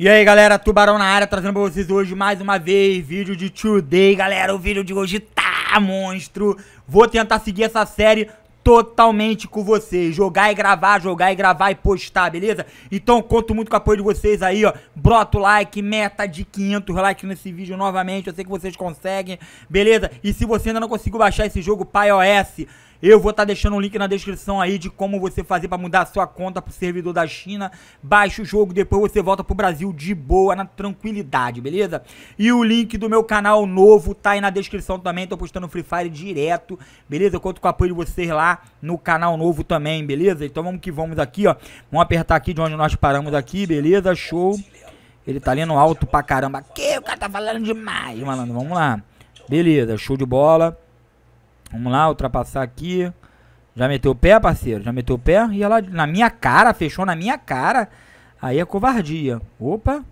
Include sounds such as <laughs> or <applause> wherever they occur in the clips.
E aí galera, Tubarão na área, trazendo pra vocês hoje mais uma vez vídeo de Today, galera, o vídeo de hoje tá monstro, vou tentar seguir essa série totalmente com vocês, jogar e gravar, jogar e gravar e postar, beleza? Então conto muito com o apoio de vocês aí, ó, brota o like, meta de 500 likes nesse vídeo novamente, eu sei que vocês conseguem, beleza? E se você ainda não conseguiu baixar esse jogo para iOS eu vou estar tá deixando um link na descrição aí de como você fazer para mudar a sua conta pro servidor da China. Baixa o jogo, depois você volta pro Brasil de boa, na tranquilidade, beleza? E o link do meu canal novo tá aí na descrição também. Tô postando Free Fire direto, beleza? Eu conto com o apoio de vocês lá no canal novo também, beleza? Então vamos que vamos aqui, ó. Vamos apertar aqui de onde nós paramos aqui, beleza? Show. Ele tá lendo alto pra caramba. Que? O cara tá falando demais, malandro. Vamos lá. Beleza, show de bola. Vamos lá, ultrapassar aqui. Já meteu o pé, parceiro? Já meteu o pé? E ela na minha cara, fechou na minha cara. Aí é covardia. Opa.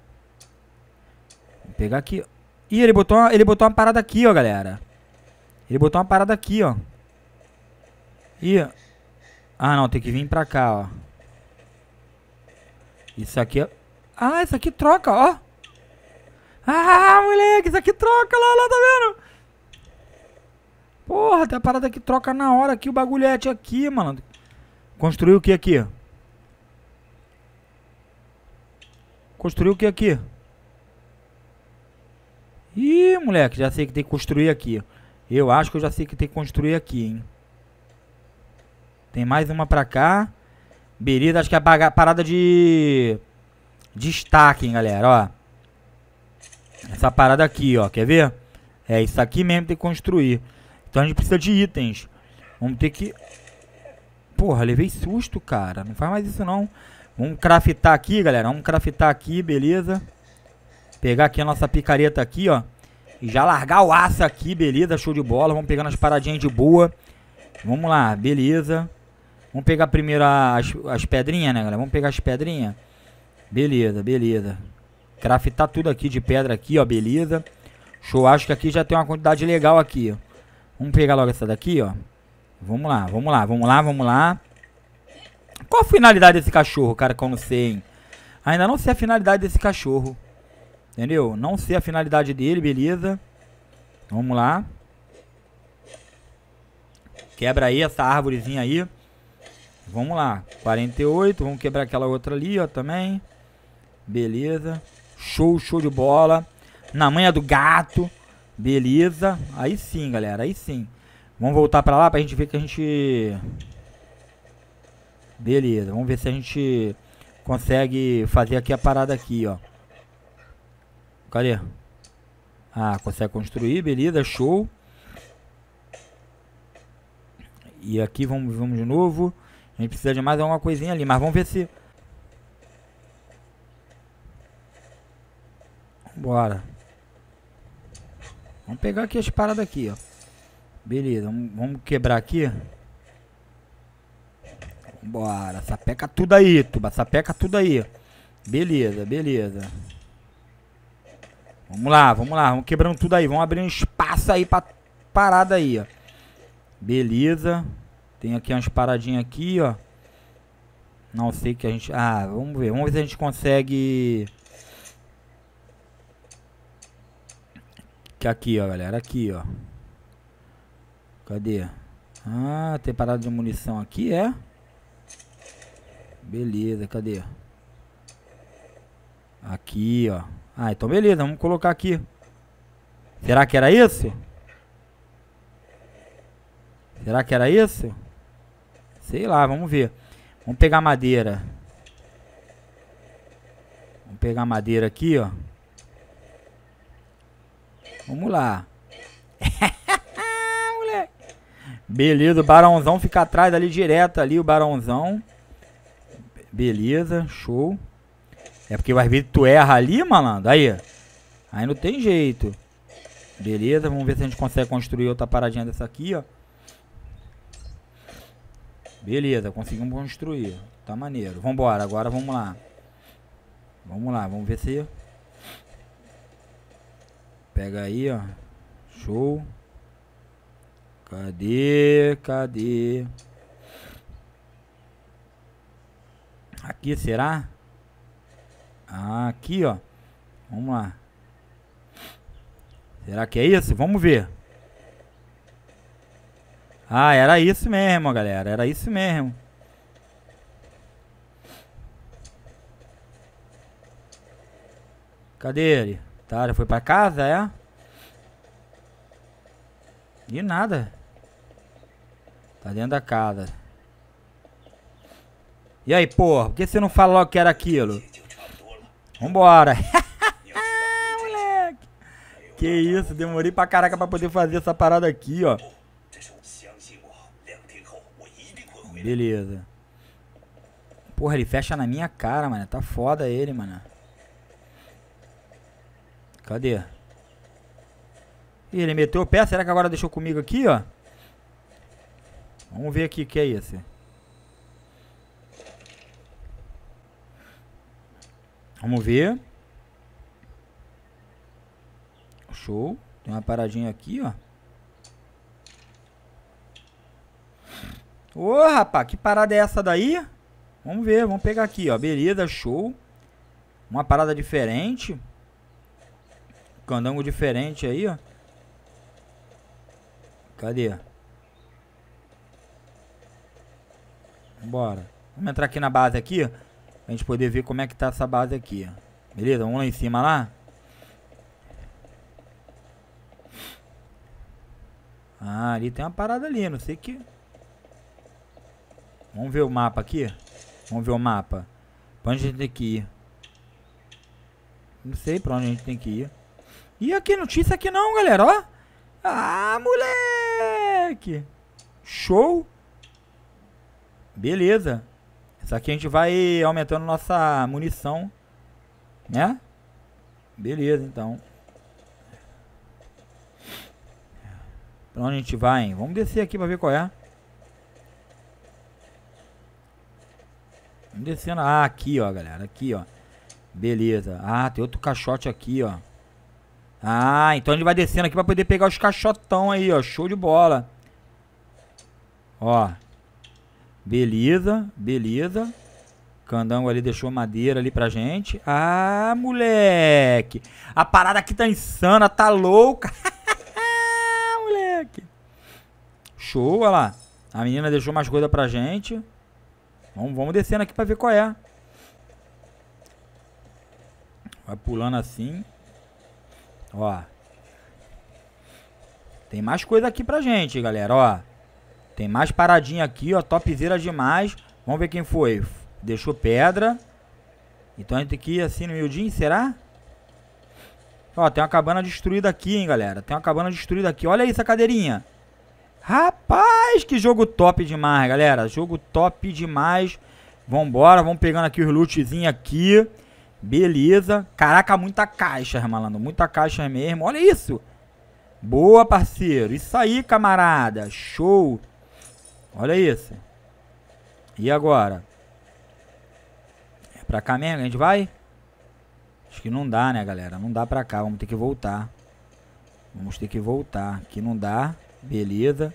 Vou pegar aqui. Ih, ele botou, uma, ele botou uma parada aqui, ó, galera. Ele botou uma parada aqui, ó. Ih. Ah, não, tem que vir pra cá, ó. Isso aqui é... Ah, isso aqui troca, ó. Ah, moleque, isso aqui troca lá, lá, tá vendo? Porra, tem a parada que troca na hora aqui, o bagulhete é aqui, mano. Construiu o que aqui? Construiu o que aqui? Ih, moleque, já sei que tem que construir aqui. Eu acho que eu já sei que tem que construir aqui, hein. Tem mais uma pra cá. Berida, acho que é a parada de... Destaque, hein, galera, ó. Essa parada aqui, ó, quer ver? É isso aqui mesmo que tem que construir. Então a gente precisa de itens. Vamos ter que... Porra, levei susto, cara. Não faz mais isso, não. Vamos craftar aqui, galera. Vamos craftar aqui, beleza. Pegar aqui a nossa picareta aqui, ó. E já largar o aço aqui, beleza. Show de bola. Vamos pegando as paradinhas de boa. Vamos lá, beleza. Vamos pegar primeiro as, as pedrinhas, né, galera? Vamos pegar as pedrinhas. Beleza, beleza. Craftar tudo aqui de pedra aqui, ó. Beleza. Show, acho que aqui já tem uma quantidade legal aqui, ó. Vamos pegar logo essa daqui, ó. Vamos lá, vamos lá, vamos lá, vamos lá. Qual a finalidade desse cachorro, cara, que eu não sei, hein? Ainda não sei a finalidade desse cachorro. Entendeu? Não sei a finalidade dele, beleza. Vamos lá. Quebra aí essa árvorezinha aí. Vamos lá. 48. Vamos quebrar aquela outra ali, ó, também. Beleza. Show, show de bola. Na manha do gato. Beleza. Aí sim, galera. Aí sim. Vamos voltar pra lá pra gente ver que a gente... Beleza. Vamos ver se a gente consegue fazer aqui a parada aqui, ó. Cadê? Ah, consegue construir. Beleza, show. E aqui vamos, vamos de novo. A gente precisa de mais alguma coisinha ali. Mas vamos ver se... Bora. Vamos pegar aqui as paradas aqui, ó. Beleza, vamos quebrar aqui. Bora, sapeca tudo aí, tuba, sapeca tudo aí. Beleza, beleza. Vamos lá, vamos lá, vamos quebrando tudo aí. Vamos abrir um espaço aí pra parada aí, ó. Beleza. Tem aqui umas paradinhas aqui, ó. Não sei que a gente... Ah, vamos ver. Vamos ver se a gente consegue Que aqui, ó, galera. Aqui, ó. Cadê? Ah, tem parada de munição aqui, é? Beleza, cadê? Aqui, ó. Ah, então beleza, vamos colocar aqui. Será que era isso? Será que era isso? Sei lá, vamos ver. Vamos pegar madeira. Vamos pegar madeira aqui, ó. Vamos lá. <laughs> Beleza, o Barãozão fica atrás ali direto ali, o Barãozão. Beleza, show. É porque vai ver tu erra ali, malandro. Aí. Aí não tem jeito. Beleza, vamos ver se a gente consegue construir outra paradinha dessa aqui, ó. Beleza, conseguimos construir. Tá maneiro. Vambora, agora vamos lá. Vamos lá, vamos ver se Pega aí, ó. Show. Cadê? Cadê? Aqui será? aqui, ó. Vamos lá. Será que é isso? Vamos ver. Ah, era isso mesmo, galera. Era isso mesmo. Cadê ele? Tá, já foi pra casa, é? E nada. Tá dentro da casa. E aí, porra, por que você não falou que era aquilo? Vambora. <laughs> Moleque. Que isso, demorei pra caraca pra poder fazer essa parada aqui, ó. Beleza. Porra, ele fecha na minha cara, mano. Tá foda ele, mano. Cadê? Ih, ele meteu o pé. Será que agora deixou comigo aqui, ó? Vamos ver aqui o que é esse. Vamos ver. Show. Tem uma paradinha aqui, ó. Ô, oh, rapaz, que parada é essa daí? Vamos ver, vamos pegar aqui, ó. Beleza, show. Uma parada diferente candango diferente aí, ó. Cadê? Bora. Vamos entrar aqui na base aqui, ó. Pra gente poder ver como é que tá essa base aqui, ó. Beleza? Vamos lá em cima lá. Ah, ali tem uma parada ali, não sei que... Vamos ver o mapa aqui? Vamos ver o mapa. Pra onde a gente tem que ir? Não sei pra onde a gente tem que ir. E aqui, notícia aqui não, galera, ó. Ah, moleque! Show! Beleza. Isso aqui a gente vai aumentando nossa munição, né? Beleza, então. Pra onde a gente vai, hein? Vamos descer aqui pra ver qual é. Vamos descendo. Ah, aqui, ó, galera. Aqui, ó. Beleza. Ah, tem outro caixote aqui, ó. Ah, então ele vai descendo aqui pra poder pegar os caixotão aí, ó. Show de bola. Ó. Beleza, beleza. Candango ali deixou madeira ali pra gente. Ah, moleque. A parada aqui tá insana, tá louca. <laughs> moleque. Show, olha lá. A menina deixou mais coisa pra gente. Vamos, vamos descendo aqui pra ver qual é. Vai pulando assim. Ó. Tem mais coisa aqui pra gente, galera, ó. Tem mais paradinha aqui, ó. Topzera demais. Vamos ver quem foi. Deixou pedra. Então a gente tem que ir assim no miudinho, será? Ó, tem uma cabana destruída aqui, hein, galera. Tem uma cabana destruída aqui. Olha isso, a cadeirinha. Rapaz, que jogo top demais, galera. Jogo top demais. Vambora, vamos pegando aqui os lootzinhos aqui. Beleza. Caraca, muita caixa, malandro. Muita caixa mesmo. Olha isso. Boa, parceiro. Isso aí, camarada. Show. Olha isso. E agora? É pra cá mesmo? A gente vai? Acho que não dá, né, galera? Não dá pra cá. Vamos ter que voltar. Vamos ter que voltar. Aqui não dá. Beleza.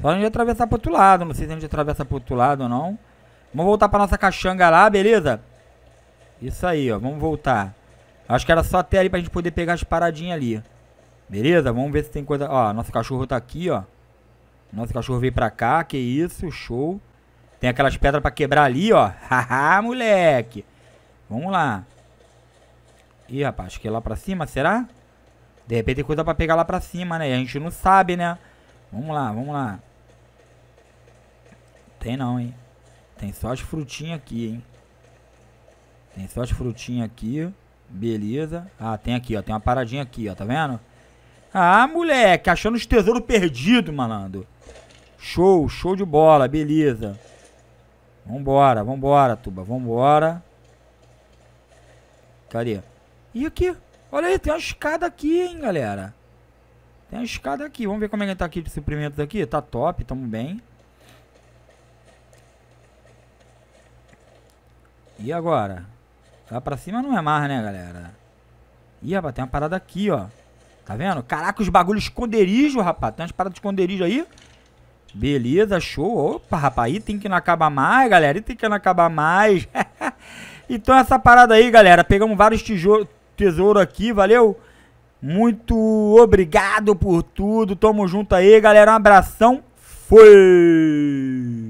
Só a gente atravessar pro outro lado. Não sei se a gente atravessa pro outro lado ou não. Vamos voltar pra nossa caixanga lá, beleza? Isso aí, ó. Vamos voltar. Acho que era só até ali pra gente poder pegar as paradinhas ali. Beleza? Vamos ver se tem coisa... Ó, nosso cachorro tá aqui, ó. Nosso cachorro veio pra cá. Que isso, show. Tem aquelas pedras pra quebrar ali, ó. <laughs> Haha, moleque. Vamos lá. Ih, rapaz, acho que é lá pra cima, será? De repente tem coisa pra pegar lá pra cima, né? A gente não sabe, né? Vamos lá, vamos lá. Tem não, hein? Tem só as frutinhas aqui, hein? Tem só as frutinhas aqui. Beleza. Ah, tem aqui, ó. Tem uma paradinha aqui, ó. Tá vendo? Ah, moleque. Achando os tesouros perdidos, malandro. Show, show de bola. Beleza. Vambora, vambora, tuba. Vambora. Cadê? E aqui? Olha aí, tem uma escada aqui, hein, galera. Tem uma escada aqui. Vamos ver como é que tá aqui de suprimentos aqui. Tá top, tamo bem. E agora? Vai pra cima não é mais, né, galera? Ih, rapaz, tem uma parada aqui, ó. Tá vendo? Caraca, os bagulhos esconderijo, rapaz. Tem umas paradas de esconderijo aí. Beleza, show. Opa, rapaz, item que não acaba mais, galera. Item que não acaba mais. <laughs> então essa parada aí, galera. Pegamos vários tijolos, tesouro aqui, valeu? Muito obrigado por tudo. Tamo junto aí, galera. Um abração. Fui!